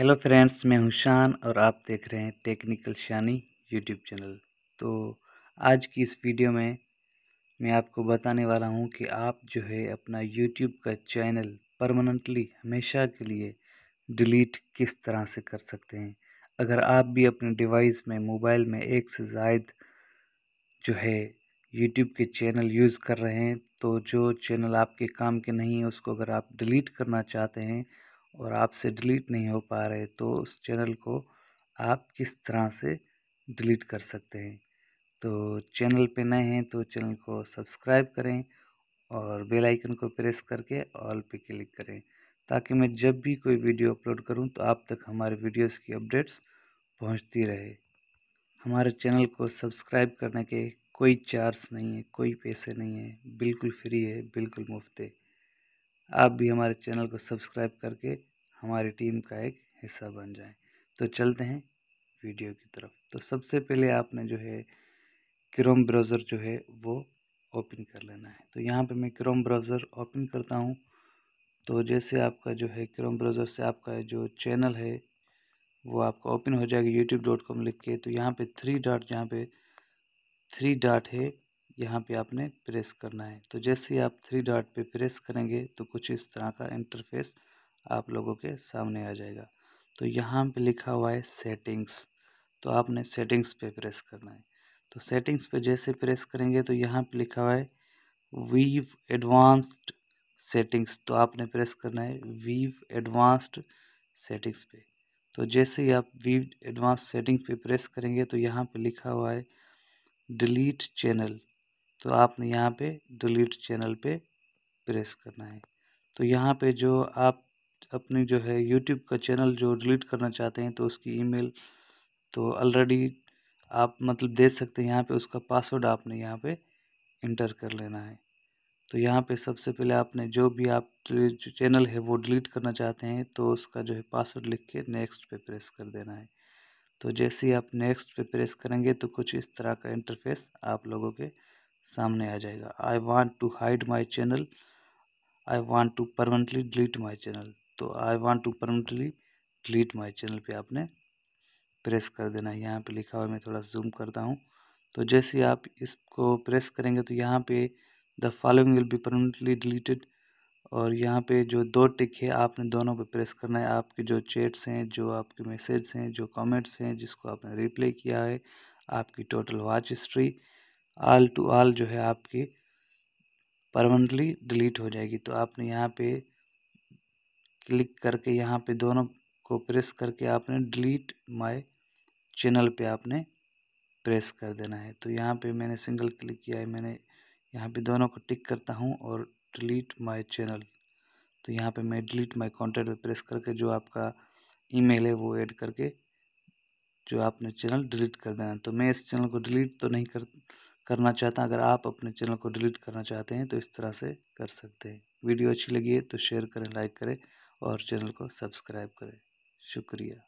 hello friends मैं हूं शान और आप देख रहे हैं टेक्निकल शानी यूट्यूब चैनल तो आज की इस वीडियो में मैं आपको बताने वाला हूं कि आप जो है अपना यूट्यूब का चैनल परमानेंटली हमेशा के लिए डिलीट किस तरह से कर सकते हैं अगर आप भी अपने डिवाइस में मोबाइल में एक से जायद जो है यूट्यूब के चैनल यूज़ कर रहे हैं तो जो चैनल आपके काम के नहीं है उसको अगर आप डिलीट करना चाहते हैं और आपसे डिलीट नहीं हो पा रहे तो उस चैनल को आप किस तरह से डिलीट कर सकते हैं तो चैनल पे नए हैं तो चैनल को सब्सक्राइब करें और बेल आइकन को प्रेस करके ऑल पे क्लिक करें ताकि मैं जब भी कोई वीडियो अपलोड करूं तो आप तक हमारे वीडियोस की अपडेट्स पहुंचती रहे हमारे चैनल को सब्सक्राइब करने के कोई चार्ज नहीं है कोई पैसे नहीं है बिल्कुल फ्री है बिल्कुल मुफ्त है आप भी हमारे चैनल को सब्सक्राइब करके हमारी टीम का एक हिस्सा बन जाएं तो चलते हैं वीडियो की तरफ तो सबसे पहले आपने जो है क्रोम ब्राउज़र जो है वो ओपन कर लेना है तो यहाँ पे मैं क्रोम ब्राउज़र ओपन करता हूँ तो जैसे आपका जो है क्रोम ब्राउज़र से आपका जो चैनल है वो आपका ओपन हो जाएगा यूट्यूब डॉट कॉम लिख के तो यहाँ पे थ्री डॉट जहाँ पे थ्री डॉट है यहाँ पे आपने प्रेस करना है तो जैसे ही आप थ्री डॉट पे प्रेस करेंगे तो कुछ इस तरह का इंटरफेस आप लोगों के सामने आ जाएगा तो यहाँ पे लिखा हुआ है सेटिंग्स तो आपने सेटिंग्स पे प्रेस करना है तो सेटिंग्स पे जैसे प्रेस करेंगे तो यहाँ पे लिखा हुआ है वीव एडवांस्ड सेटिंग्स तो आपने प्रेस करना है वीव एडवांस्ड सेटिंग्स पे तो जैसे ही आप वीव एडवांस सेटिंग्स पे प्रेस करेंगे तो यहाँ पे लिखा हुआ है डिलीट चैनल तो आपने यहाँ पे डिलीट चैनल पे प्रेस करना है तो यहाँ पे जो आप अपनी जो है यूट्यूब का चैनल जो डिलीट करना चाहते हैं तो उसकी ईमेल तो ऑलरेडी आप मतलब दे सकते हैं यहाँ पे उसका पासवर्ड आपने यहाँ पे इंटर कर लेना है तो यहाँ पे सबसे पहले आपने जो भी आप जो चैनल है वो डिलीट करना चाहते हैं तो उसका जो है पासवर्ड लिख के नेक्स्ट पे प्रेस कर देना है तो जैसे ही आप नेक्स्ट पे प्रेस करेंगे तो कुछ इस तरह का इंटरफेस आप लोगों के सामने आ जाएगा I want to hide my channel I want to permanently delete my channel तो I want to permanently delete my channel पे आपने प्रेस कर देना है यहाँ पर लिखा हुआ मैं थोड़ा जूम करता हूँ तो जैसे आप इसको प्रेस करेंगे तो यहाँ पे the following will be permanently deleted और यहाँ पे जो दो टिक है आपने दोनों पे प्रेस करना है आपके जो चैट्स हैं जो आपके मैसेज हैं जो कमेंट्स हैं जिसको आपने रिप्लाई किया है आपकी total watch history all to all जो है आपकी परमानेंटली डिलीट हो जाएगी तो आपने यहाँ पे क्लिक करके यहाँ पे दोनों को प्रेस करके आपने डिलीट माय चैनल पे आपने प्रेस कर देना है तो यहाँ पे मैंने सिंगल क्लिक किया है मैंने यहाँ पे दोनों को टिक करता हूँ और डिलीट माय चैनल तो यहाँ पे मैं डिलीट माय कॉन्टैक्ट पे प्रेस करके जो आपका ईमेल है वो ऐड करके जो आपने चैनल डिलीट कर देना तो मैं इस चैनल को डिलीट तो नहीं कर करना चाहता अगर आप अपने चैनल को डिलीट करना चाहते हैं तो इस तरह से कर सकते हैं वीडियो अच्छी लगी है तो शेयर करें लाइक करें और चैनल को सब्सक्राइब करें शुक्रिया